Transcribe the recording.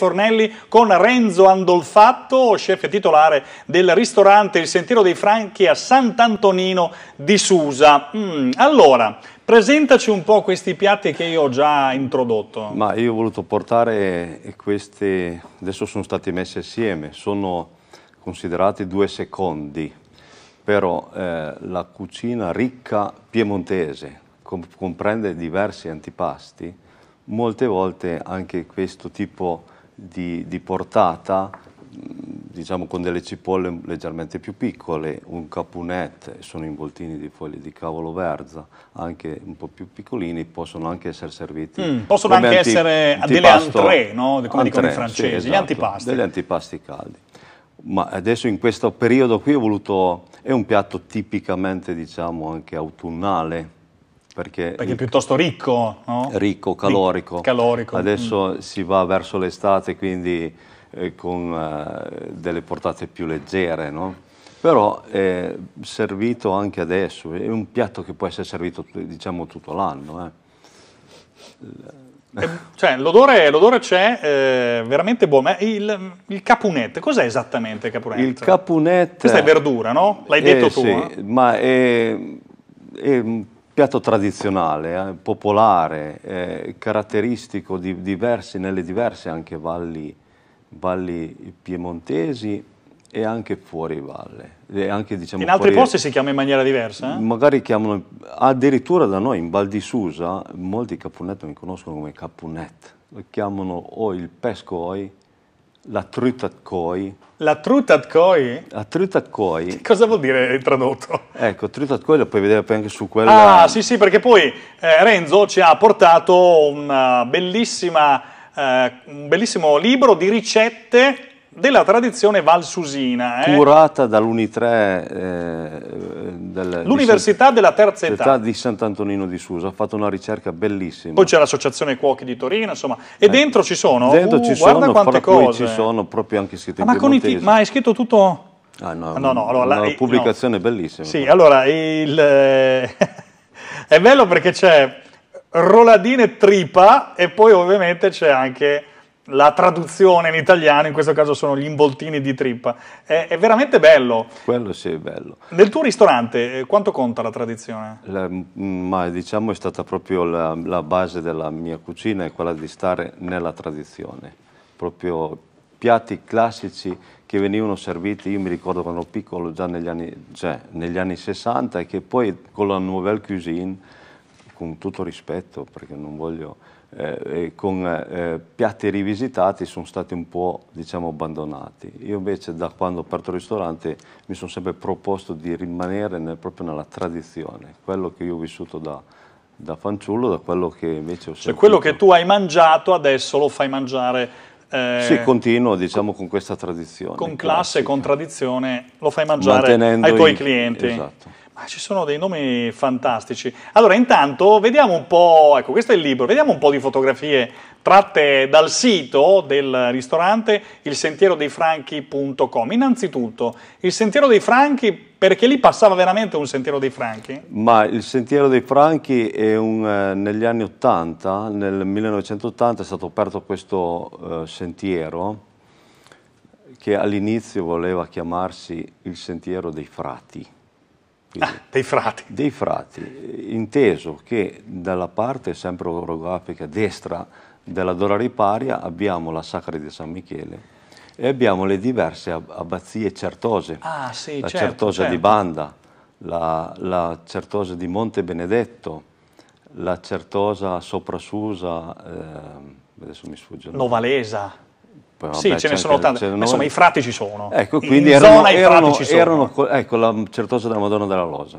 Fornelli con Renzo Andolfatto, chef titolare del ristorante Il Sentiero dei Franchi a Sant'Antonino di Susa. Mm, allora, presentaci un po' questi piatti che io ho già introdotto. Ma io ho voluto portare questi, adesso sono stati messi assieme, sono considerati due secondi, però eh, la cucina ricca piemontese comp comprende diversi antipasti, molte volte anche questo tipo di di, di portata, diciamo con delle cipolle leggermente più piccole, un capunette, sono in voltini di foglie di cavolo verza, anche un po' più piccolini, possono anche essere serviti. Mm, possono anche anti, essere delle antré, no? come antré, dicono i francesi, sì, esatto, gli antipasti. Degli antipasti caldi. Ma adesso in questo periodo qui ho voluto, è un piatto tipicamente diciamo anche autunnale, perché, perché è piuttosto ricco, no? Ricco, calorico. Ric- calorico. Adesso mm. si va verso l'estate, quindi eh, con eh, delle portate più leggere, no? Però è servito anche adesso, è un piatto che può essere servito diciamo tutto l'anno. Eh. eh cioè, l'odore, l'odore c'è, eh, veramente buono. Ma il, il capunette, cos'è esattamente il capunette? Il capunette... Questa è verdura, no? L'hai detto eh, tu. Sì, eh. ma è, è piatto tradizionale, eh, popolare, eh, caratteristico di, diversi, nelle diverse anche valli, valli, piemontesi e anche fuori valle. Anche, diciamo, in altri fuori... posti si chiama in maniera diversa? Eh? Magari chiamano, addirittura da noi in Val di Susa, molti capunetto mi conoscono come capunet, lo chiamano o il pescoi la Trutatkoi. La Trutatkoi? La Trutatkoi. Cosa vuol dire tradotto? Ecco, Trutatkoi lo puoi vedere anche su quella... Ah, sì, sì, perché poi eh, Renzo ci ha portato una bellissima, eh, un bellissimo libro di ricette della tradizione valsusina. Eh. Curata dall'Unitre eh, del, L'Università di, della Terza Età. di Sant'Antonino di Susa, ha fatto una ricerca bellissima. Poi c'è l'Associazione Cuochi di Torino, insomma, e eh. dentro ci sono, dentro uh, ci guarda sono, quante cose. ci sono proprio anche scritte ah, ma, ma è scritto tutto... Ah, no, ah, no, no, allora, la, una pubblicazione no. bellissima. Sì, allora, il, eh, è bello perché c'è Roladine Tripa e poi ovviamente c'è anche la traduzione in italiano, in questo caso sono gli involtini di trippa. È, è, veramente bello. Quello sì, è bello. Nel tuo ristorante eh, quanto conta la tradizione? La, mm, ma diciamo è stata proprio la, la base della mia cucina, è quella di stare nella tradizione. Proprio piatti classici che venivano serviti, io mi ricordo quando ero piccolo, già negli anni, cioè, negli anni 60, e che poi con la Nouvelle Cuisine, con tutto rispetto, perché non voglio eh, con eh, piatti rivisitati sono stati un po' diciamo, abbandonati. Io invece da quando ho aperto il ristorante mi sono sempre proposto di rimanere nel, proprio nella tradizione, quello che io ho vissuto da, da fanciullo, da quello che invece ho sentito. Cioè quello che tu hai mangiato adesso lo fai mangiare eh, sì, continuo diciamo con questa tradizione. Con classe, classica. con tradizione, lo fai mangiare ai tuoi i... clienti. Esatto. Ma ah, ci sono dei nomi fantastici. Allora, intanto vediamo un po', ecco, questo è il libro, vediamo un po' di fotografie tratte dal sito del ristorante ilsentierodeifranchi.com. Innanzitutto, il Sentiero dei Franchi, perché lì passava veramente un Sentiero dei Franchi? Ma il Sentiero dei Franchi un, eh, negli anni 80, nel 1980 è stato aperto questo eh, sentiero che all'inizio voleva chiamarsi il Sentiero dei Frati quindi, ah, dei frati. Dei frati, inteso che dalla parte sempre orografica destra della Dora Riparia abbiamo la Sacra di San Michele e abbiamo le diverse abbazie certose. Ah, sì, la certo, certosa certo. di Banda, la, la, certosa di Monte Benedetto, la certosa sopra Susa, eh, adesso mi sfugge. Novalesa. Poi, vabbè, sì, ce ne sono tante. c'è, insomma i frati ci sono. Ecco, quindi erano, erano, erano, ecco, la certosa della Madonna della Losa.